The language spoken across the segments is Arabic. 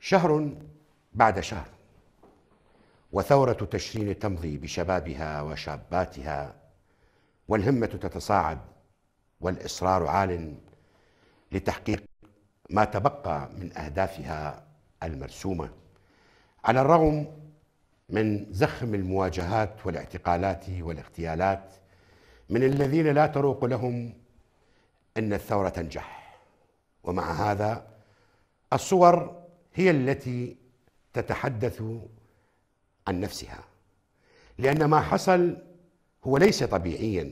شهر بعد شهر وثورة تشرين تمضي بشبابها وشاباتها والهمة تتصاعد والإصرار عال لتحقيق ما تبقى من أهدافها المرسومة على الرغم من زخم المواجهات والاعتقالات والاغتيالات من الذين لا تروق لهم أن الثورة تنجح ومع هذا الصور هي التي تتحدث عن نفسها لأن ما حصل هو ليس طبيعيا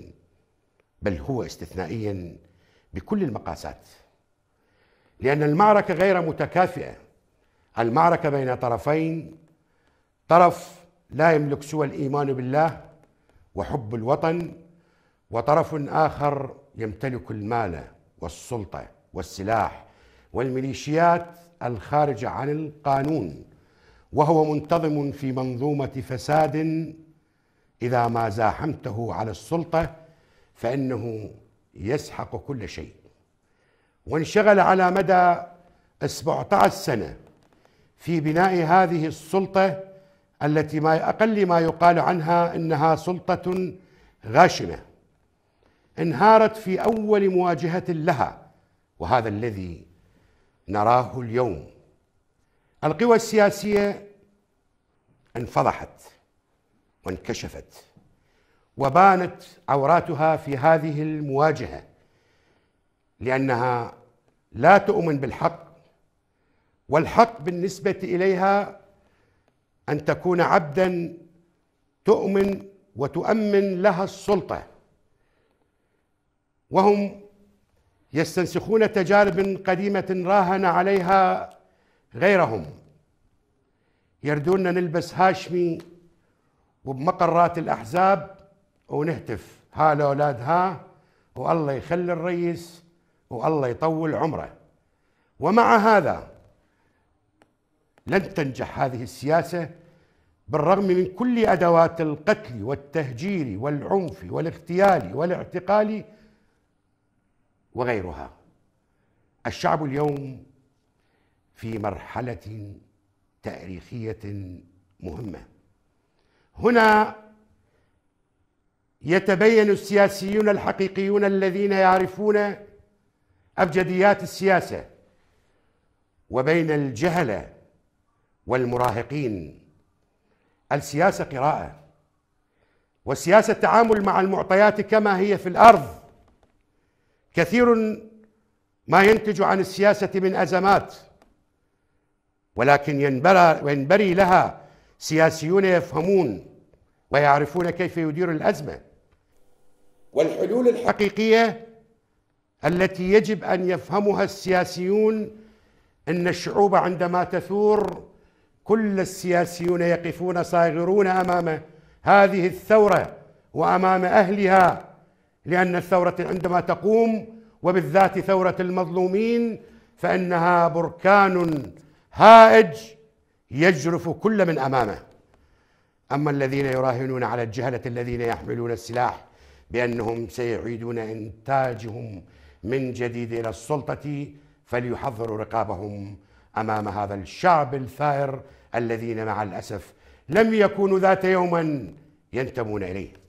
بل هو استثنائيا بكل المقاسات لأن المعركة غير متكافئة المعركة بين طرفين طرف لا يملك سوى الإيمان بالله وحب الوطن وطرف آخر يمتلك المال والسلطة والسلاح والميليشيات الخارجة عن القانون وهو منتظم في منظومة فساد إذا ما زاحمته على السلطة فإنه يسحق كل شيء وانشغل على مدى 17 سنة في بناء هذه السلطة التي ما أقل ما يقال عنها إنها سلطة غاشمة انهارت في أول مواجهة لها وهذا الذي نراه اليوم القوى السياسيه انفضحت وانكشفت وبانت عوراتها في هذه المواجهه لانها لا تؤمن بالحق والحق بالنسبه اليها ان تكون عبدا تؤمن وتؤمن لها السلطه وهم يستنسخون تجارب قديمة راهن عليها غيرهم يردون نلبس هاشمي وبمقرات الأحزاب ونهتف ها لأولاد ها والله يخلي الرئيس والله يطول عمره ومع هذا لن تنجح هذه السياسة بالرغم من كل أدوات القتل والتهجير والعنف والاغتيال والاعتقال وغيرها الشعب اليوم في مرحله تاريخيه مهمه هنا يتبين السياسيون الحقيقيون الذين يعرفون ابجديات السياسه وبين الجهله والمراهقين السياسه قراءه والسياسه التعامل مع المعطيات كما هي في الارض كثير ما ينتج عن السياسة من أزمات ولكن ينبري لها سياسيون يفهمون ويعرفون كيف يدير الأزمة والحلول الحقيقية التي يجب أن يفهمها السياسيون أن الشعوب عندما تثور كل السياسيون يقفون صاغرون أمام هذه الثورة وأمام أهلها لأن الثورة عندما تقوم وبالذات ثورة المظلومين فإنها بركان هائج يجرف كل من أمامه أما الذين يراهنون على الجهلة الذين يحملون السلاح بأنهم سيعيدون إنتاجهم من جديد إلى السلطة فليحضروا رقابهم أمام هذا الشعب الثائر الذين مع الأسف لم يكونوا ذات يوما ينتمون إليه